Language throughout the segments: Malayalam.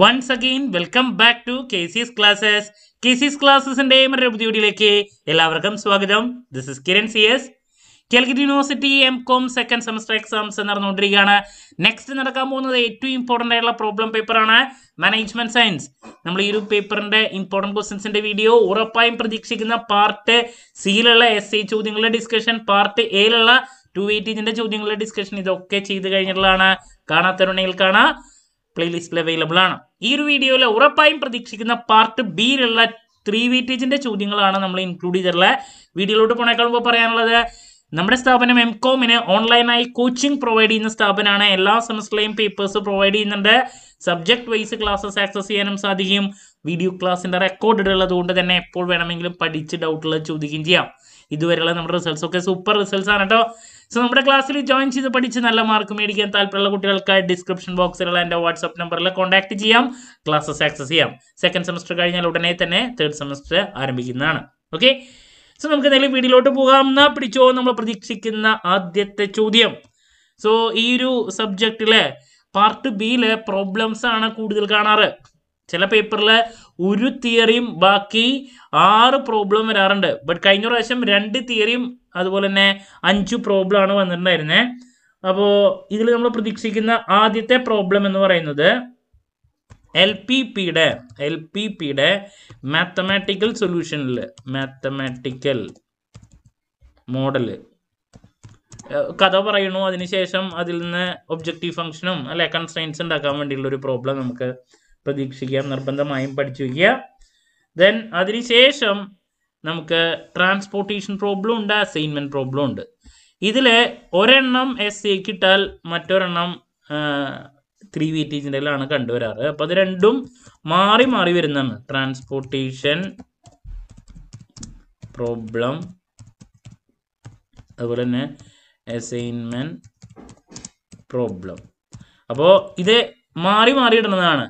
Once again welcome back to K C S classes K C S ക്ലാസ്സസിന്റെ മറ്റൊരു പുതിയ വീഡിയോയിലേക്ക് എല്ലാവർക്കും സ്വാഗതം this is Kiran C S Calicut university M com second semester exams നടന്നുകൊണ്ടിരിക്കുകയാണ് നെക്സ്റ്റ് നടക്കാൻ പോകുന്നത് ഏറ്റവും ഇമ്പോർട്ടൻ്റ് ആയിട്ടുള്ള പ്രോബ്ലം പേപ്പറാണ് മാനേജ്മെന്റ് സയൻസ് നമ്മൾ ഈ ഒരു പേപ്പറിൻ്റെ ഇമ്പോർട്ടൻറ്റ് ക്വസ്റ്റ്യൻസിൻ്റെ വീഡിയോ ഉറപ്പായും പ്രതീക്ഷിക്കുന്ന പാർട്ട് സിയിലുള്ള എസ് ഐ ചോദ്യങ്ങളുടെ ഡിസ്കഷൻ പാർട്ട് എയിലുള്ള ടു എയ്റ്റീൻ്റെ ചോദ്യങ്ങളുടെ ഡിസ്കഷൻ ഇതൊക്കെ ചെയ്ത് കഴിഞ്ഞിട്ടുള്ളതാണ് കാണാത്തവരുണ്ടെങ്കിൽ കാണാം പ്ലേലിസ്റ്റിൽ അവൈലബിൾ ആണ് ഈ ഒരു വീഡിയോയിൽ ഉറപ്പായും പ്രതീക്ഷിക്കുന്ന പാർട്ട് ബിയിലുള്ള ത്രീ വീറ്റേജിന്റെ ചോദ്യങ്ങളാണ് നമ്മൾ ഇൻക്ലൂഡ് ചെയ്തിട്ടുള്ള വീഡിയോയിലോട്ട് പോണേക്കാൾ പറയാനുള്ളത് നമ്മുടെ സ്ഥാപനം എം കോമിന് ഓൺലൈനായി കോച്ചിങ് പ്രൊവൈഡ് ചെയ്യുന്ന സ്ഥാപനമാണ് എല്ലാ സെമസ്റ്ററിലെയും പേപ്പേഴ്സ് പ്രൊവൈഡ് ചെയ്യുന്നുണ്ട് സബ്ജക്ട് വൈസ് ക്ലാസ്സസ് ആക്സസ് ചെയ്യാനും സാധിക്കും വീഡിയോ ക്ലാസ്സിന്റെ റെക്കോർഡ് ഉള്ളതുകൊണ്ട് കൊണ്ട് തന്നെ എപ്പോൾ വേണമെങ്കിലും പഠിച്ച് ഡൗട്ടുള്ളത് ചോദിക്കുകയും ചെയ്യാം ഇതുവരെയുള്ള നമ്മുടെ റിസൾട്ട്സ് ഒക്കെ സൂപ്പർ റിസൾട്ട്സ് ആണ് കേട്ടോ സോ നമ്മുടെ ക്ലാസ്സിൽ ജോയിൻ ചെയ്ത് പഠിച്ച് നല്ല മാർക്ക് മേടിക്കാൻ താല്പര്യമുള്ള കുട്ടികൾക്കായി ഡിസ്ക്രിപ്ഷൻ ബോക്സിലുള്ള എൻ്റെ വാട്സപ്പ് നമ്പറിൽ കോൺടാക്ട് ചെയ്യാം ക്ലാസ്സസ് ആക്സസ് ചെയ്യാം സെക്കൻഡ് സെമസ്റ്റർ കഴിഞ്ഞാൽ ഉടനെ തന്നെ തേർഡ് സെമസ്റ്റർ ആരംഭിക്കുന്നതാണ് ഓക്കെ സോ നമുക്ക് എന്തെങ്കിലും വീഡിയോയിലോട്ട് പോകാം എന്നാ പിടിച്ചോ നമ്മൾ പ്രതീക്ഷിക്കുന്ന ആദ്യത്തെ ചോദ്യം സോ ഈ ഒരു സബ്ജക്റ്റിലെ പാർട്ട് ബിയിലെ പ്രോബ്ലംസ് ആണ് കൂടുതൽ കാണാറ് ചില പേപ്പറിൽ ഒരു തിയറിയും ബാക്കി ആറ് പ്രോബ്ലം വരാറുണ്ട് ബട്ട് കഴിഞ്ഞ പ്രാവശ്യം രണ്ട് തിയറിയും അതുപോലെ തന്നെ അഞ്ച് പ്രോബ്ലമാണ് വന്നിട്ടുണ്ടായിരുന്നത് അപ്പോൾ ഇതിൽ നമ്മൾ പ്രതീക്ഷിക്കുന്ന ആദ്യത്തെ പ്രോബ്ലം എന്ന് പറയുന്നത് എൽ പി പിയുടെ എൽ പി പിയുടെ മാത്തമാറ്റിക്കൽ സൊല്യൂഷനിൽ മാത്തമാറ്റിക്കൽ മോഡല് കഥ പറയണു അതിനുശേഷം അതിൽ നിന്ന് ഒബ്ജക്റ്റീവ് ഫംഗ്ഷനും അല്ലെ കൺസ്ട്രെയിൻസ് ഉണ്ടാക്കാൻ വേണ്ടിയുള്ള ഒരു പ്രോബ്ലം നമുക്ക് പ്രതീക്ഷിക്കാം നിർബന്ധമായും പഠിച്ചു വയ്ക്കുക ദെൻ അതിനുശേഷം നമുക്ക് ട്രാൻസ്പോർട്ടേഷൻ പ്രോബ്ലം ഉണ്ട് അസൈൻമെന്റ് പ്രോബ്ലം ഉണ്ട് ഇതിൽ ഒരെണ്ണം എസ് സി കിട്ടാൽ മറ്റൊരെണ്ണം ത്രീ വീറ്റേജിൻ്റെയിലാണ് കണ്ടുവരാറ് അപ്പം അത് രണ്ടും മാറി മാറി വരുന്നതാണ് ട്രാൻസ്പോർട്ടേഷൻ പ്രോബ്ലം അതുപോലെ തന്നെ അസൈൻമെന്റ് പ്രോബ്ലം അപ്പോൾ ഇത് മാറി മാറി ഇടുന്നതാണ്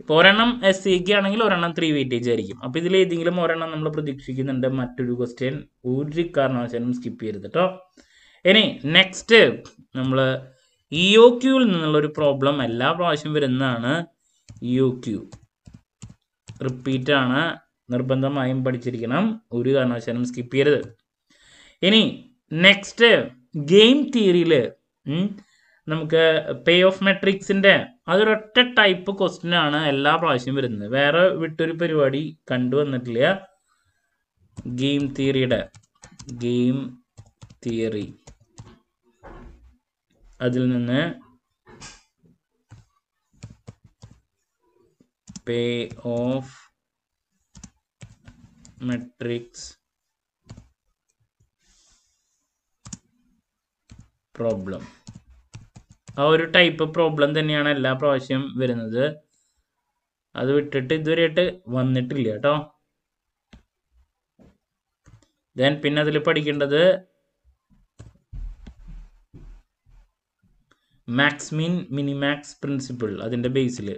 ഇപ്പോൾ ഒരെണ്ണം എസ് ക്ക് e ആണെങ്കിൽ ഒരെണ്ണം ത്രീ വെയിറ്റേജ് ആയിരിക്കും അപ്പോൾ ഇതിൽ ഏതെങ്കിലും ഒരെണ്ണം നമ്മൾ പ്രതീക്ഷിക്കുന്നുണ്ട് മറ്റൊരു ക്വസ്റ്റ്യൻ ഒരു കാരണവശാലും സ്കിപ്പ് ചെയ്യരുത് കേട്ടോ ഇനി നെക്സ്റ്റ് നമ്മൾ ഇ ഒ ക്യൂവിൽ നിന്നുള്ള ഒരു പ്രോബ്ലം എല്ലാ പ്രാവശ്യം വരുന്നതാണ് ഇ ഒ ക്യു റിപ്പീറ്റ് ആണ് നിർബന്ധമായും പഠിച്ചിരിക്കണം ഒരു കാരണവശാലും സ്കിപ്പ് ചെയ്യരുത് ഇനി നെക്സ്റ്റ് ഗെയിം തിയറിയിൽ നമുക്ക് പേ ഓഫ് മെട്രിക്സിൻ്റെ അതൊരൊറ്റ ടൈപ്പ് ക്വസ്റ്റ്യൻ ആണ് എല്ലാ പ്രാവശ്യം വരുന്നത് വേറെ വിട്ടൊരു പരിപാടി കണ്ടുവന്നിട്ടില്ല ഗെയിം തിയറിയുടെ ഗെയിം തിയറി അതിൽ നിന്ന് പേ ഓഫ് മെട്രിക്സ് പ്രോബ്ലം ആ ഒരു ടൈപ്പ് പ്രോബ്ലം തന്നെയാണ് എല്ലാ പ്രാവശ്യം വരുന്നത് അത് വിട്ടിട്ട് ഇതുവരെയായിട്ട് വന്നിട്ടില്ല കേട്ടോ ദെൻ പിന്നെ അതിൽ പഠിക്കേണ്ടത് മാക്സ് മീൻ മിനിമാക്സ് പ്രിൻസിപ്പിൾ അതിൻ്റെ ബേസിൽ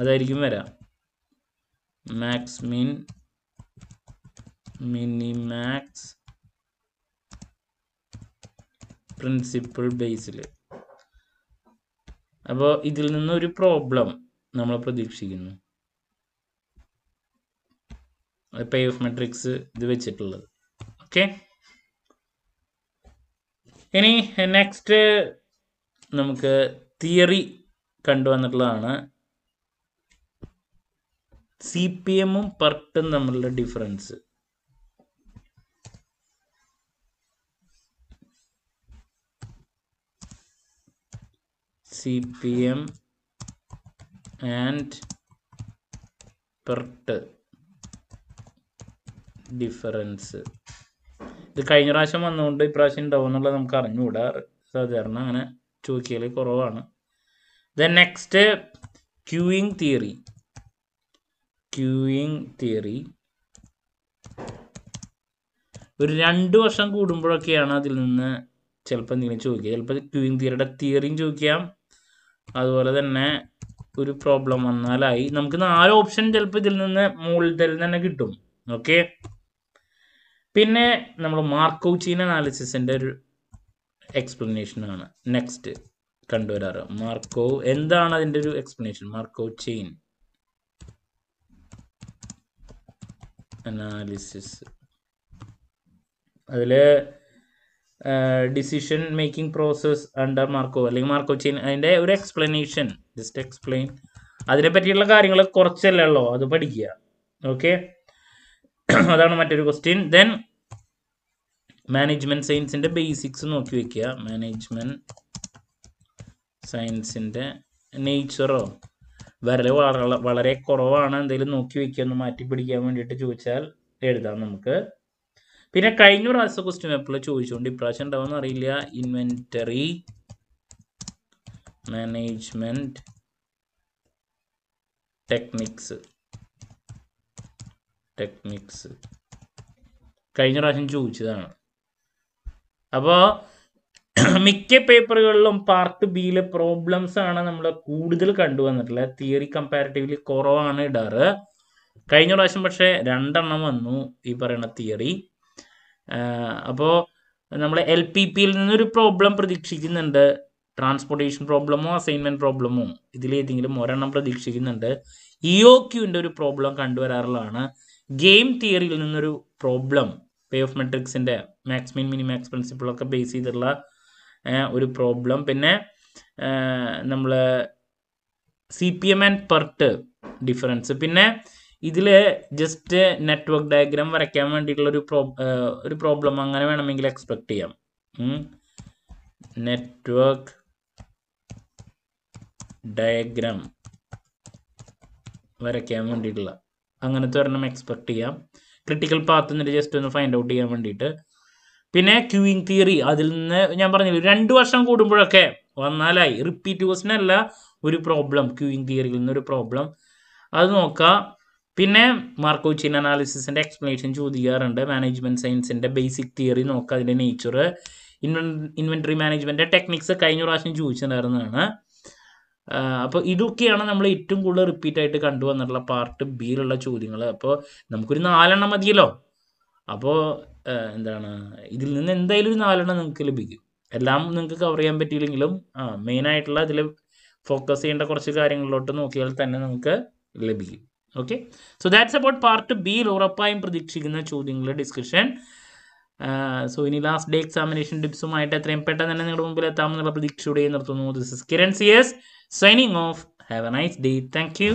അതായിരിക്കും വരാം മാക്സ് മീൻ മിനിമാക്സ് പ്രിൻസിപ്പിൾ ബേസിൽ അപ്പോൾ ഇതിൽ നിന്നൊരു പ്രോബ്ലം നമ്മൾ പ്രതീക്ഷിക്കുന്നു പേ ഓഫ് മെട്രിക്സ് ഇത് വെച്ചിട്ടുള്ളത് ഓക്കെ ഇനി നെക്സ്റ്റ് നമുക്ക് തിയറി കണ്ടുവന്നിട്ടുള്ളതാണ് സി പി എമ്മും പർട്ടും തമ്മിലുള്ള difference CPM and PERT difference. ഇത് കഴിഞ്ഞ പ്രാവശ്യം വന്നുകൊണ്ട് ഇപ്രാവശ്യം ഉണ്ടാവും എന്നുള്ളത് നമുക്ക് അറിഞ്ഞുകൂടാ സാധാരണ അങ്ങനെ ചോദിക്കല് കുറവാണ് the next queuing theory queuing theory ഒരു രണ്ട് വർഷം കൂടുമ്പോഴൊക്കെയാണ് അതിൽ നിന്ന് ചിലപ്പോൾ എന്തെങ്കിലും ചോദിക്കുക ചിലപ്പോൾ ക്യൂയിങ് തിയറിയുടെ തിയറിയും ചോദിക്കാം അതുപോലെ തന്നെ ഒരു പ്രോബ്ലം വന്നാലായി നമുക്ക് നാല് ഓപ്ഷൻ ചിലപ്പോൾ ഇതിൽ നിന്ന് മുകളിലത്തെ തന്നെ കിട്ടും ഓക്കെ പിന്നെ നമ്മൾ മാർക്കോ ചീൻ അനാലിസിസിൻ്റെ ഒരു എക്സ്പ്ലനേഷനാണ് നെക്സ്റ്റ് കണ്ടുവരാറ് മാർക്കോ എന്താണ് അതിൻ്റെ ഒരു എക്സ്പ്ലനേഷൻ മാർക്കോ ചെയിൻ അനാലിസിസ് അതിൽ decision making process under Markov അല്ലെങ്കിൽ മാർക്കോ ചെയിൻ അതിൻ്റെ ഒരു എക്സ്പ്ലനേഷൻ ജസ്റ്റ് എക്സ്പ്ലെയിൻ അതിനെ പറ്റിയുള്ള കാര്യങ്ങൾ കുറച്ചല്ലേ ഉള്ളൂ അത് പഠിക്കുക ഓക്കെ അതാണ് മറ്റൊരു ക്വസ്റ്റ്യൻ ദെൻ മാനേജ്മെന്റ് സയൻസിന്റെ ബേസിക്സ് നോക്കി വെക്കുക മാനേജ്മെന്റ് സയൻസിന്റെ നേച്ചറോ വരല് വളരെ വളരെ കുറവാണ് എന്തെങ്കിലും നോക്കി വെക്കുക ഒന്ന് മാറ്റി പിടിക്കാൻ വേണ്ടിയിട്ട് ചോദിച്ചാൽ എഴുതാം നമുക്ക് പിന്നെ കഴിഞ്ഞ പ്രാവശ്യം ക്വസ്റ്റ്യൻ പേപ്പറിൽ ചോദിച്ചുകൊണ്ട് ഇപ്രാവശ്യം ഉണ്ടാവുമെന്ന് അറിയില്ല ഇൻവെന്ററി മാനേജ്മെന്റ് ടെക്നിക്സ് ടെക്നിക്സ് കഴിഞ്ഞ പ്രാവശ്യം ചോദിച്ചതാണ് അപ്പോൾ മിക്ക പേപ്പറുകളിലും പാർട്ട് ബിയിലെ പ്രോബ്ലംസ് ആണ് നമ്മൾ കൂടുതൽ കണ്ടുവന്നിട്ടുള്ളത് തിയറി കമ്പാരിറ്റീവ്ലി കുറവാണ് ഇടാറ് കഴിഞ്ഞ പ്രാവശ്യം പക്ഷേ രണ്ടെണ്ണം വന്നു ഈ പറയുന്ന തിയറി അപ്പോൾ നമ്മൾ എൽ പി പിയിൽ നിന്നൊരു പ്രോബ്ലം പ്രതീക്ഷിക്കുന്നുണ്ട് ട്രാൻസ്പോർട്ടേഷൻ പ്രോബ്ലമോ അസൈൻമെൻറ്റ് പ്രോബ്ലമോ ഇതിലേതെങ്കിലും ഒരെണ്ണം പ്രതീക്ഷിക്കുന്നുണ്ട് ഇഒ e ക്യൂവിൻ്റെ ഒരു പ്രോബ്ലം കണ്ടുവരാറുള്ളതാണ് ഗെയിം തിയറിയിൽ നിന്നൊരു പ്രോബ്ലം പേ ഓഫ് മെട്രിക്സിൻ്റെ മാക്സ് മിൻ മിനി മാക്സ് പ്രിൻസിപ്പിളൊക്കെ ബേസ് ചെയ്തിട്ടുള്ള ഒരു പ്രോബ്ലം പിന്നെ നമ്മൾ C P M and PERT difference പിന്നെ ഇതിൽ ജസ്റ്റ് നെറ്റ്വർക്ക് ഡയഗ്രാം വരയ്ക്കാൻ വേണ്ടിയിട്ടുള്ള ഒരു പ്രോ ഒരു പ്രോബ്ലം അങ്ങനെ വേണമെങ്കിൽ എക്സ്പെക്ട് ചെയ്യാം നെറ്റ്വർക്ക് ഡയഗ്രാം വരയ്ക്കാൻ വേണ്ടിയിട്ടുള്ള അങ്ങനത്തെ ഒരെണ്ണം എക്സ്പെക്ട് ചെയ്യാം ക്രിട്ടിക്കൽ പാത്ത് എന്നിട്ട് ജസ്റ്റ് ഒന്ന് ഫൈൻഡ് ഔട്ട് ചെയ്യാൻ വേണ്ടിയിട്ട് പിന്നെ ക്യൂയിങ് തിയറി അതിൽ നിന്ന് ഞാൻ പറഞ്ഞില്ല രണ്ട് വർഷം കൂടുമ്പോഴൊക്കെ വന്നാലായി റിപ്പീറ്റ് ക്വസ്റ്റൻ അല്ല ഒരു പ്രോബ്ലം ക്യൂയിങ് തിയറിയിൽ നിന്നൊരു പ്രോബ്ലം അത് നോക്കാം പിന്നെ മാർക്കോച്ചിൻ അനാലിസിസിൻ്റെ എക്സ്പ്ലനേഷൻ ചോദിക്കാറുണ്ട് മാനേജ്മെൻറ്റ് സയൻസിൻ്റെ ബേസിക് തിയറി നോക്കുക അതിൻ്റെ നേച്ചർ ഇൻവെൻട്രി മാനേജ്മെൻറ്റ് ടെക്നിക്സ് കഴിഞ്ഞ പ്രാവശ്യം ചോദിച്ചിട്ടുണ്ടായിരുന്നതാണ് അപ്പോൾ ഇതൊക്കെയാണ് നമ്മൾ ഏറ്റവും കൂടുതൽ റിപ്പീറ്റ് ആയിട്ട് കണ്ടുവന്നിട്ടുള്ള പാർട്ട് ബിയിലുള്ള ചോദ്യങ്ങൾ അപ്പോൾ നമുക്കൊരു നാലെണ്ണം മതിയല്ലോ അപ്പോൾ എന്താണ് ഇതിൽ നിന്ന് എന്തായാലും ഒരു നാലെണ്ണം നിങ്ങൾക്ക് ലഭിക്കും എല്ലാം നിങ്ങൾക്ക് കവർ ചെയ്യാൻ പറ്റിയില്ലെങ്കിലും മെയിനായിട്ടുള്ള ഇതിൽ ഫോക്കസ് ചെയ്യേണ്ട കുറച്ച് കാര്യങ്ങളിലോട്ട് നോക്കിയാൽ തന്നെ നമുക്ക് ലഭിക്കും okay so that's about part ബിയിൽ ഉറപ്പായും പ്രതീക്ഷിക്കുന്ന ചോദ്യങ്ങളുടെ ഡിസ്കഷൻ സോ ഇനി ലാസ്റ്റ് ഡേ എക്സാമിനേഷൻ ടിപ്സുമായിട്ട് എത്രയും പെട്ടെന്ന് തന്നെ നിങ്ങളുടെ മുമ്പിൽ എത്താമെന്നുള്ള പ്രതീക്ഷയോടെ നിർത്തുന്നു this is Kiran C S signing off have a nice day thank U